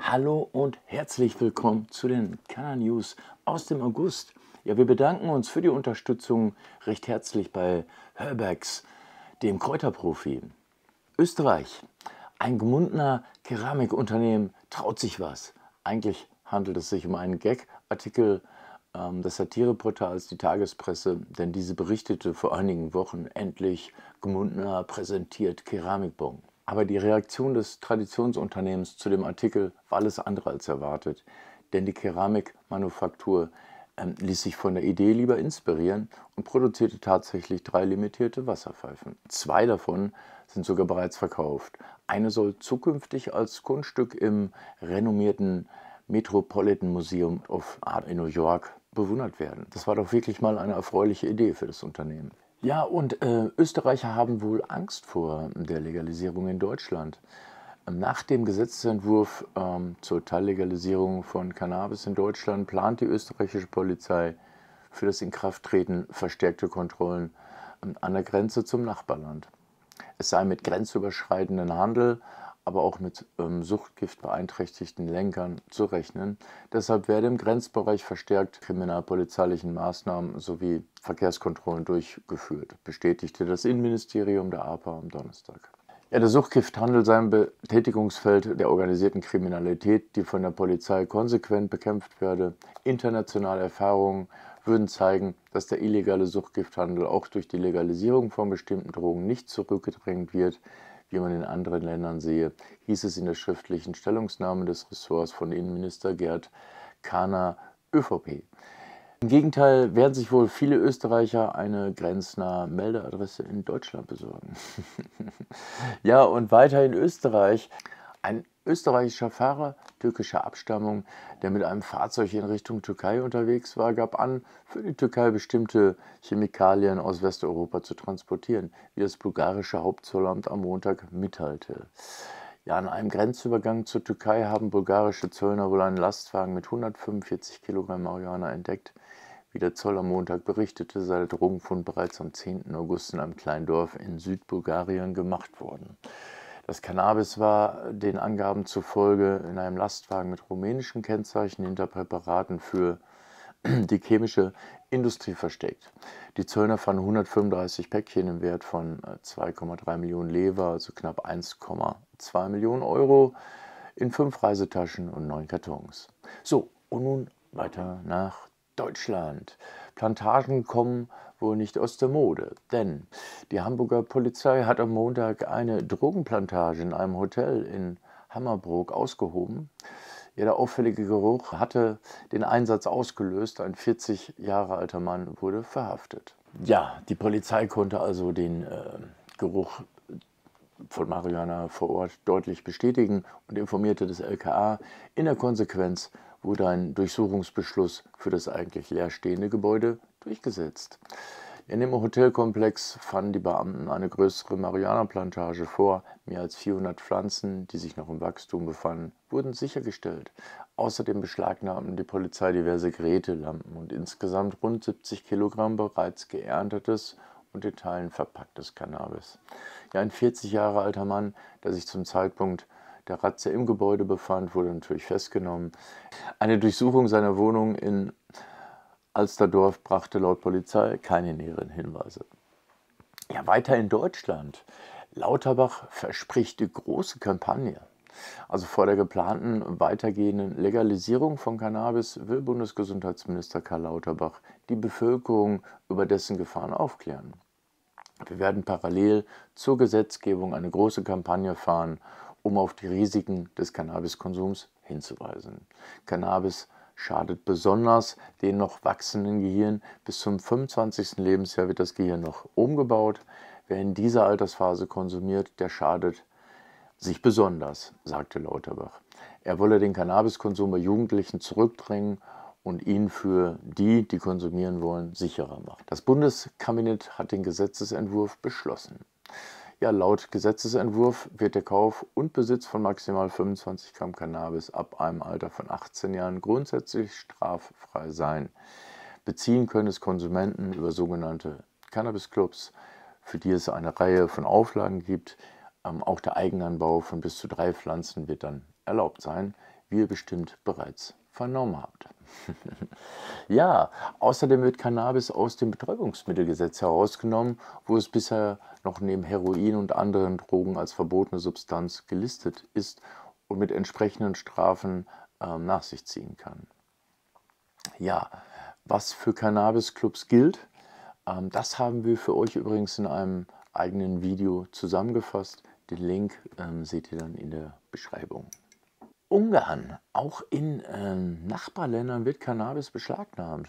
Hallo und herzlich willkommen zu den Kanal News aus dem August. Ja, wir bedanken uns für die Unterstützung recht herzlich bei Herbergs, dem Kräuterprofi. Österreich. Ein Gmundener Keramikunternehmen traut sich was. Eigentlich handelt es sich um einen Gag-Artikel ähm, des Satireportals Die Tagespresse, denn diese berichtete vor einigen Wochen endlich Gmundner präsentiert Keramikbon. Aber die Reaktion des Traditionsunternehmens zu dem Artikel war alles andere als erwartet, denn die Keramikmanufaktur ähm, ließ sich von der Idee lieber inspirieren und produzierte tatsächlich drei limitierte Wasserpfeifen. Zwei davon sind sogar bereits verkauft. Eine soll zukünftig als Kunststück im renommierten Metropolitan Museum of Art in New York bewundert werden. Das war doch wirklich mal eine erfreuliche Idee für das Unternehmen. Ja, und äh, Österreicher haben wohl Angst vor der Legalisierung in Deutschland. Nach dem Gesetzentwurf ähm, zur Teillegalisierung von Cannabis in Deutschland plant die österreichische Polizei für das Inkrafttreten verstärkte Kontrollen ähm, an der Grenze zum Nachbarland. Es sei mit grenzüberschreitenden Handel aber auch mit ähm, Suchtgift beeinträchtigten Lenkern zu rechnen. Deshalb werde im Grenzbereich verstärkt kriminalpolizeilichen Maßnahmen sowie Verkehrskontrollen durchgeführt, bestätigte das Innenministerium der APA am Donnerstag. Ja, der Suchtgifthandel sei ein Betätigungsfeld der organisierten Kriminalität, die von der Polizei konsequent bekämpft werde. Internationale Erfahrungen würden zeigen, dass der illegale Suchtgifthandel auch durch die Legalisierung von bestimmten Drogen nicht zurückgedrängt wird wie man in anderen Ländern sehe, hieß es in der schriftlichen Stellungnahme des Ressorts von Innenminister Gerd Kahner, ÖVP. Im Gegenteil werden sich wohl viele Österreicher eine grenznahe Meldeadresse in Deutschland besorgen. ja, und weiter in Österreich ein österreichischer Fahrer türkischer Abstammung, der mit einem Fahrzeug in Richtung Türkei unterwegs war, gab an, für die Türkei bestimmte Chemikalien aus Westeuropa zu transportieren, wie das bulgarische Hauptzollamt am Montag mitteilte. Ja, an einem Grenzübergang zur Türkei haben bulgarische Zöllner wohl einen Lastwagen mit 145 Kilogramm Marihuana entdeckt. Wie der Zoll am Montag berichtete, sei der Drogenfund bereits am 10. August in einem kleinen Dorf in Südbulgarien gemacht worden. Das Cannabis war den Angaben zufolge in einem Lastwagen mit rumänischen Kennzeichen hinter Präparaten für die chemische Industrie versteckt. Die Zöllner fanden 135 Päckchen im Wert von 2,3 äh, Millionen Lever, also knapp 1,2 Millionen Euro, in fünf Reisetaschen und neun Kartons. So, und nun weiter nach Deutschland. Plantagen kommen wohl nicht aus der Mode, denn die Hamburger Polizei hat am Montag eine Drogenplantage in einem Hotel in Hammerbrook ausgehoben. Ja, der auffällige Geruch hatte den Einsatz ausgelöst. Ein 40 Jahre alter Mann wurde verhaftet. Ja, die Polizei konnte also den äh, Geruch von Marihuana vor Ort deutlich bestätigen und informierte das LKA in der Konsequenz wurde ein Durchsuchungsbeschluss für das eigentlich leerstehende Gebäude durchgesetzt. In dem Hotelkomplex fanden die Beamten eine größere Marihuana-Plantage vor. Mehr als 400 Pflanzen, die sich noch im Wachstum befanden, wurden sichergestellt. Außerdem beschlagnahmten die Polizei diverse Geräte, Lampen und insgesamt rund 70 Kilogramm bereits geerntetes und in Teilen verpacktes Cannabis. Ja, ein 40 Jahre alter Mann, der sich zum Zeitpunkt der Ratze im Gebäude befand, wurde natürlich festgenommen. Eine Durchsuchung seiner Wohnung in Alsterdorf brachte laut Polizei keine näheren Hinweise. Ja, weiter in Deutschland. Lauterbach verspricht die große Kampagne. Also vor der geplanten weitergehenden Legalisierung von Cannabis will Bundesgesundheitsminister Karl Lauterbach die Bevölkerung über dessen Gefahren aufklären. Wir werden parallel zur Gesetzgebung eine große Kampagne fahren, um auf die Risiken des Cannabiskonsums hinzuweisen. Cannabis schadet besonders den noch wachsenden Gehirn. Bis zum 25. Lebensjahr wird das Gehirn noch umgebaut. Wer in dieser Altersphase konsumiert, der schadet sich besonders, sagte Lauterbach. Er wolle den Cannabiskonsum bei Jugendlichen zurückdrängen und ihn für die, die konsumieren wollen, sicherer machen. Das Bundeskabinett hat den Gesetzesentwurf beschlossen. Ja, laut Gesetzesentwurf wird der Kauf und Besitz von maximal 25 Gramm Cannabis ab einem Alter von 18 Jahren grundsätzlich straffrei sein. Beziehen können es Konsumenten über sogenannte Cannabis-Clubs, für die es eine Reihe von Auflagen gibt. Ähm, auch der Eigenanbau von bis zu drei Pflanzen wird dann erlaubt sein, wie bestimmt bereits vernommen habt. ja, außerdem wird Cannabis aus dem Betäubungsmittelgesetz herausgenommen, wo es bisher noch neben Heroin und anderen Drogen als verbotene Substanz gelistet ist und mit entsprechenden Strafen äh, nach sich ziehen kann. Ja, was für Cannabis-Clubs gilt, ähm, das haben wir für euch übrigens in einem eigenen Video zusammengefasst. Den Link ähm, seht ihr dann in der Beschreibung. Ungarn, auch in äh, Nachbarländern wird Cannabis beschlagnahmt.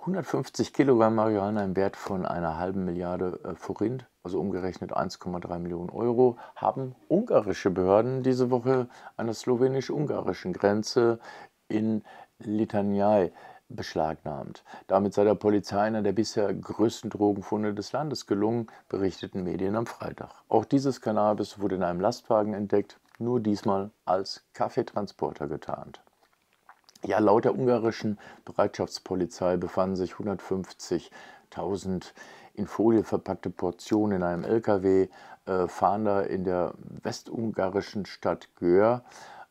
150 Kilogramm Marihuana im Wert von einer halben Milliarde äh, Forint, also umgerechnet 1,3 Millionen Euro, haben ungarische Behörden diese Woche an der slowenisch-ungarischen Grenze in Litanjai beschlagnahmt. Damit sei der Polizei einer der bisher größten Drogenfunde des Landes gelungen, berichteten Medien am Freitag. Auch dieses Cannabis wurde in einem Lastwagen entdeckt nur diesmal als Kaffeetransporter getarnt. Ja, laut der ungarischen Bereitschaftspolizei befanden sich 150.000 in Folie verpackte Portionen in einem LKW. Äh, Fahnder in der westungarischen Stadt Gör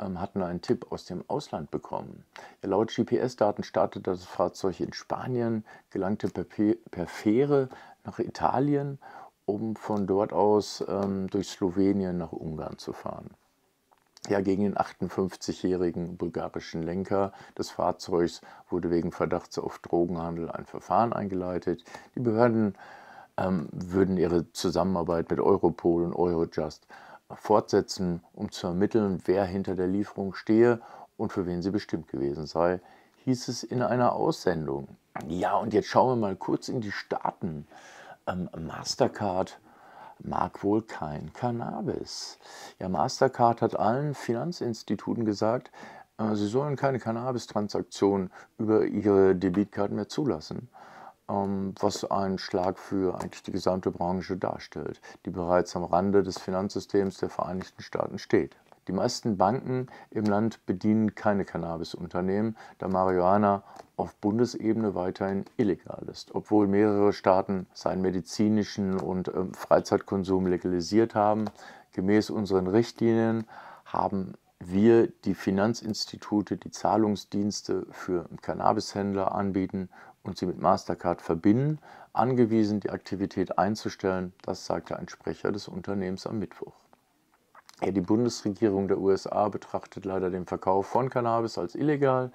ähm, hatten einen Tipp aus dem Ausland bekommen. Ja, laut GPS-Daten startete das Fahrzeug in Spanien, gelangte per, per Fähre nach Italien, um von dort aus ähm, durch Slowenien nach Ungarn zu fahren ja gegen den 58-jährigen bulgarischen Lenker des Fahrzeugs wurde wegen Verdachts auf Drogenhandel ein Verfahren eingeleitet. Die Behörden ähm, würden ihre Zusammenarbeit mit Europol und Eurojust fortsetzen, um zu ermitteln, wer hinter der Lieferung stehe und für wen sie bestimmt gewesen sei, hieß es in einer Aussendung. Ja, und jetzt schauen wir mal kurz in die Staaten. Ähm, Mastercard mag wohl kein Cannabis. Ja, Mastercard hat allen Finanzinstituten gesagt, äh, sie sollen keine Cannabis-Transaktionen über ihre Debitkarten mehr zulassen, ähm, was einen Schlag für eigentlich die gesamte Branche darstellt, die bereits am Rande des Finanzsystems der Vereinigten Staaten steht. Die meisten Banken im Land bedienen keine Cannabis-Unternehmen, da Marihuana auf Bundesebene weiterhin illegal ist, obwohl mehrere Staaten seinen medizinischen und ähm, Freizeitkonsum legalisiert haben. Gemäß unseren Richtlinien haben wir die Finanzinstitute, die Zahlungsdienste für Cannabishändler anbieten und sie mit Mastercard verbinden, angewiesen, die Aktivität einzustellen. Das sagte ein Sprecher des Unternehmens am Mittwoch. Die Bundesregierung der USA betrachtet leider den Verkauf von Cannabis als illegal.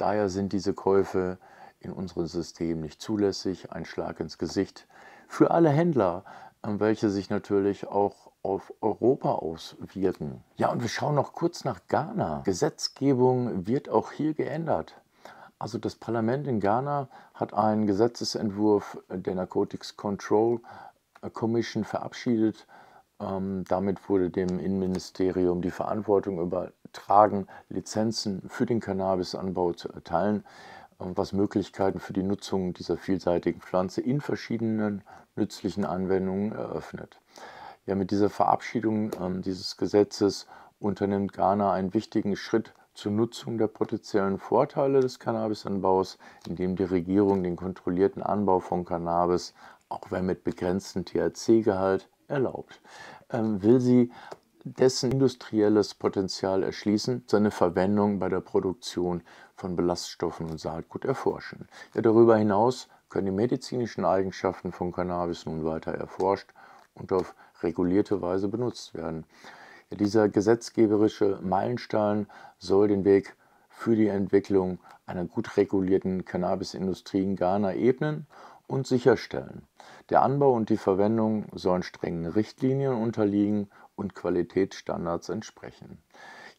Daher sind diese Käufe in unserem System nicht zulässig, ein Schlag ins Gesicht für alle Händler, ähm, welche sich natürlich auch auf Europa auswirken. Ja, und wir schauen noch kurz nach Ghana. Gesetzgebung wird auch hier geändert. Also das Parlament in Ghana hat einen Gesetzesentwurf der Narcotics Control Commission verabschiedet. Ähm, damit wurde dem Innenministerium die Verantwortung über tragen, Lizenzen für den Cannabisanbau zu erteilen, was Möglichkeiten für die Nutzung dieser vielseitigen Pflanze in verschiedenen nützlichen Anwendungen eröffnet. Ja, mit dieser Verabschiedung äh, dieses Gesetzes unternimmt Ghana einen wichtigen Schritt zur Nutzung der potenziellen Vorteile des Cannabisanbaus, indem die Regierung den kontrollierten Anbau von Cannabis, auch wenn mit begrenztem THC-Gehalt, erlaubt. Ähm, will sie dessen industrielles Potenzial erschließen, seine Verwendung bei der Produktion von Belaststoffen und Saatgut erforschen. Ja, darüber hinaus können die medizinischen Eigenschaften von Cannabis nun weiter erforscht und auf regulierte Weise benutzt werden. Ja, dieser gesetzgeberische Meilenstein soll den Weg für die Entwicklung einer gut regulierten Cannabisindustrie in Ghana ebnen und sicherstellen. Der Anbau und die Verwendung sollen strengen Richtlinien unterliegen und Qualitätsstandards entsprechen.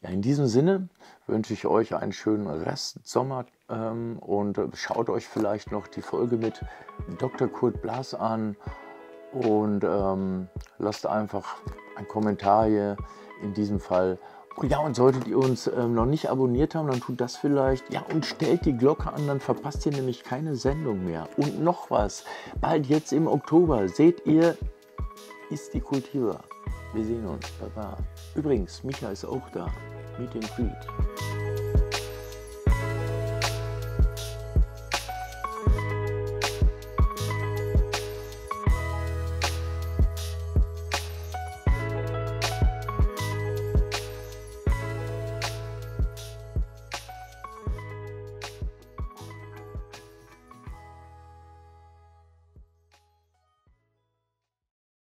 Ja, in diesem Sinne wünsche ich euch einen schönen Restsommer ähm, und schaut euch vielleicht noch die Folge mit Dr. Kurt Blas an und ähm, lasst einfach einen Kommentar hier in diesem Fall. Oh ja, und solltet ihr uns ähm, noch nicht abonniert haben, dann tut das vielleicht. Ja, und stellt die Glocke an, dann verpasst ihr nämlich keine Sendung mehr. Und noch was, bald jetzt im Oktober seht ihr, ist die Kultivar. Wir sehen uns. Baba. Übrigens, Micha ist auch da. Meet and Greet.